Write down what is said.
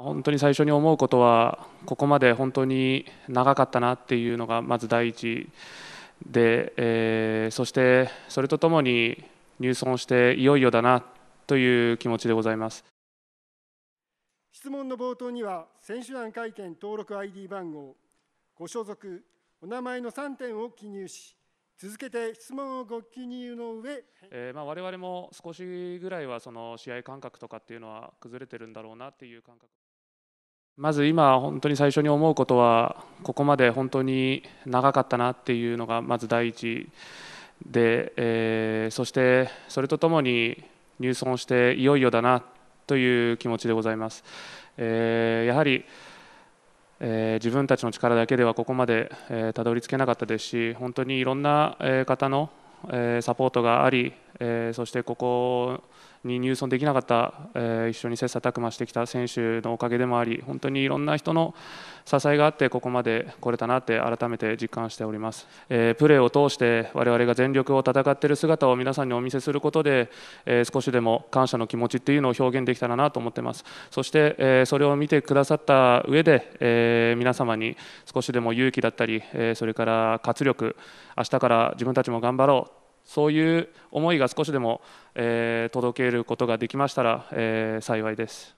本当に最初に思うことはここまで本当に長かったなっていうのがまず第一で、えー、そしてそれとともに入村していよいよだなという気持ちでございます質問の冒頭には選手団会見登録 ID 番号ご所属お名前の3点を記入し続けて質問をご記入の上、えー、まあ我々も少しぐらいはその試合感覚とかっていうのは崩れてるんだろうなっていう感覚。まず今本当に最初に思うことはここまで本当に長かったなっていうのがまず第一で、えー、そしてそれとともに入村していよいよだなという気持ちでございます。えー、やはり、えー、自分たちの力だけではここまで、えたどり着けなかったですし本当にいろんな方の、えサポートがありえー、そしてここに入村できなかった、えー、一緒に切磋琢磨してきた選手のおかげでもあり本当にいろんな人の支えがあってここまで来れたなって改めて実感しております、えー、プレーを通して我々が全力を戦っている姿を皆さんにお見せすることで、えー、少しでも感謝の気持ちっていうのを表現できたらなと思ってますそして、えー、それを見てくださった上で、えー、皆様に少しでも勇気だったり、えー、それから活力明日から自分たちも頑張ろうそういう思いが少しでも、えー、届けることができましたら、えー、幸いです。